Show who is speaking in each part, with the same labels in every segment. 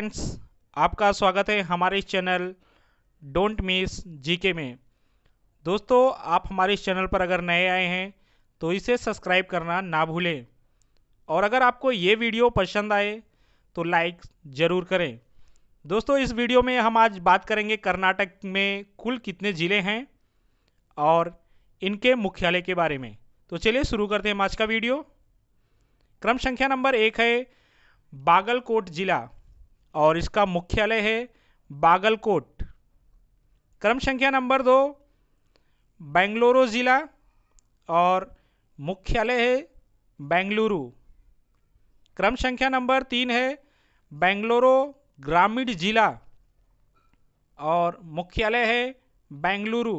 Speaker 1: friends आपका स्वागत है हमारे चैनल डोंट मिस जीके में दोस्तों आप हमारे इस चैनल पर अगर नए आए हैं तो इसे सब्सक्राइब करना ना भूलें और अगर आपको ये वीडियो पसंद आए तो लाइक ज़रूर करें दोस्तों इस वीडियो में हम आज बात करेंगे कर्नाटक में कुल कितने ज़िले हैं और इनके मुख्यालय के बारे में तो चलिए शुरू करते हैं आज का वीडियो क्रम संख्या नंबर एक है बागलकोट ज़िला और इसका मुख्यालय है बागलकोट क्रम संख्या नंबर दो बेंगलुरु ज़िला और मुख्यालय है बेंगलुरु क्रम संख्या नंबर तीन है बेंगलुरु ग्रामीण जिला और मुख्यालय है बेंगलुरु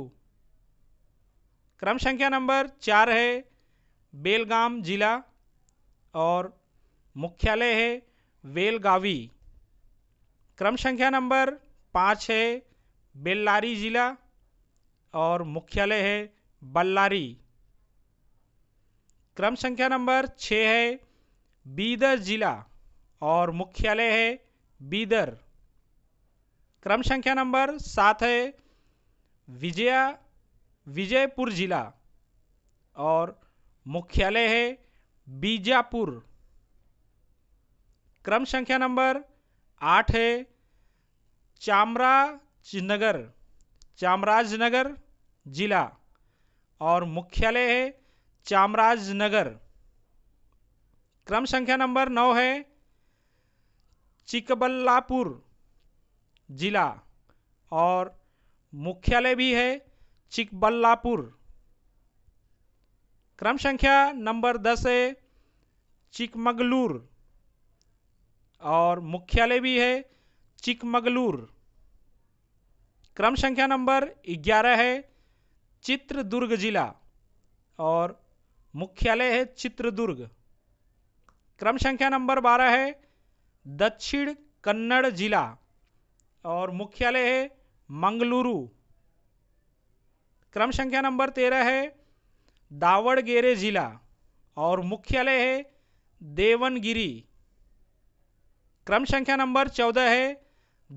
Speaker 1: क्रम संख्या नंबर चार है बेलगाम जिला और मुख्यालय है वेलगावी क्रम संख्या नंबर पाँच है बेल्लारी ज़िला और मुख्यालय है बल्लारी क्रम संख्या नंबर छः है बीदर ज़िला और मुख्यालय है बीदर क्रम संख्या नंबर सात है विजया विजयपुर ज़िला और मुख्यालय है बीजापुर क्रम संख्या नंबर आठ है चामराजनगर चामराजनगर जिला और मुख्यालय है चामराजनगर क्रम संख्या नंबर नौ है चिकबल्लापुर जिला और मुख्यालय भी है चिकबल्लापुर क्रम संख्या नंबर दस है चिकमगलूर और मुख्यालय भी है चिकमगलूर क्रम संख्या नंबर 11 है चित्रदुर्ग जिला और मुख्यालय है चित्रदुर्ग क्रम संख्या नंबर 12 है दक्षिण कन्नड़ जिला और मुख्यालय है मंगलुरु क्रम संख्या नंबर 13 है दावड़गेरे जिला और मुख्यालय है देवनगिरी क्रम संख्या नंबर 14 है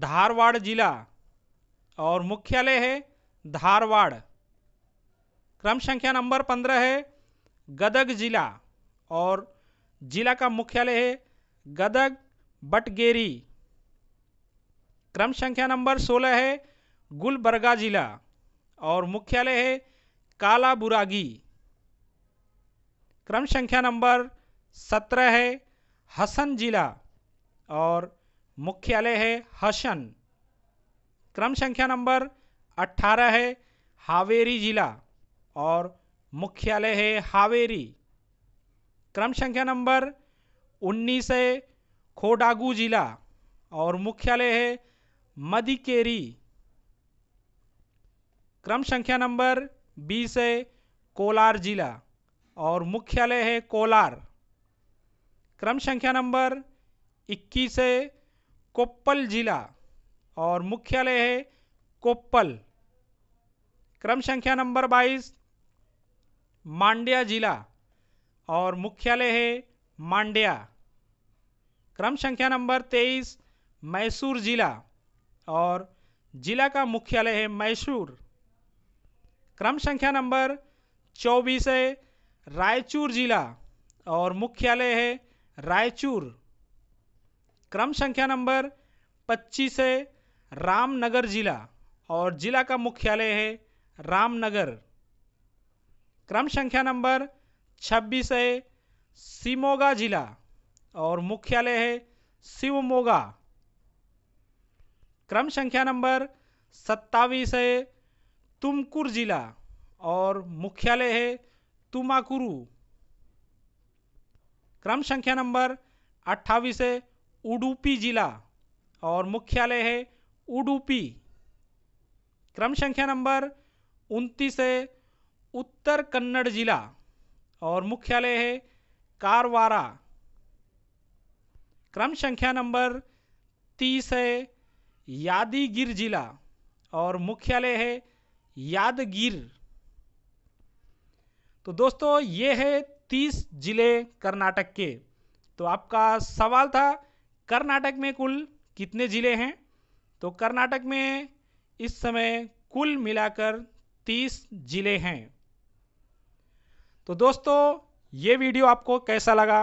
Speaker 1: धारवाड़ जिला और मुख्यालय है धारवाड़ क्रम संख्या नंबर पंद्रह है गदग जिला और जिला का मुख्यालय है गदग बटगेरी क्रम संख्या नंबर सोलह है गुलबरगा जिला और मुख्यालय है कालाबुरागी क्रम संख्या नंबर सत्रह है हसन जिला और मुख्यालय है हसन क्रम संख्या नंबर 18 है हावेरी जिला और मुख्यालय है हावेरी क्रम संख्या नंबर 19 है खोडागू जिला और मुख्यालय है मदिकेरी क्रम संख्या नंबर 20 है कोलार जिला और मुख्यालय है कोलार क्रम संख्या नंबर 21 है कोप्पल जिला और मुख्यालय है कोप्पल क्रम संख्या नंबर 22 मांड्या जिला और मुख्यालय है मांड्या क्रम संख्या नंबर 23 मैसूर जिला और जिला का मुख्यालय है मैसूर क्रम संख्या नंबर 24 है रायचूर जिला और मुख्यालय है रायचूर क्रम संख्या नंबर पच्चीस है रामनगर जिला और जिला का मुख्यालय है रामनगर क्रम संख्या नंबर छब्बीस है सिमोगा जिला और मुख्यालय है शिवमोगा क्रम संख्या नंबर सत्तावीस है तुमकुर जिला और मुख्यालय है तुमाकुरु क्रम संख्या नंबर अट्ठावीस है उडुपी जिला और मुख्यालय है उडुपी क्रम संख्या नंबर उनतीस है उत्तर कन्नड़ जिला और मुख्यालय है कारवारा क्रम संख्या नंबर तीस है यादगीर जिला और मुख्यालय है यादगीर तो दोस्तों ये है तीस जिले कर्नाटक के तो आपका सवाल था कर्नाटक में कुल कितने ज़िले हैं तो कर्नाटक में इस समय कुल मिलाकर तीस ज़िले हैं तो दोस्तों ये वीडियो आपको कैसा लगा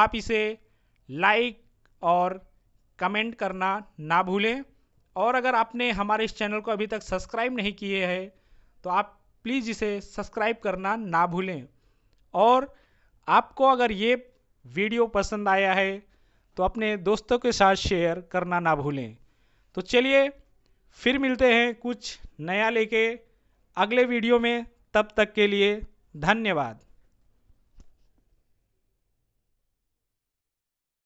Speaker 1: आप इसे लाइक और कमेंट करना ना भूलें और अगर आपने हमारे इस चैनल को अभी तक सब्सक्राइब नहीं किए हैं तो आप प्लीज़ इसे सब्सक्राइब करना ना भूलें और आपको अगर ये वीडियो पसंद आया है तो अपने दोस्तों के साथ शेयर करना ना भूलें तो चलिए फिर मिलते हैं कुछ नया लेके अगले वीडियो में तब तक के लिए धन्यवाद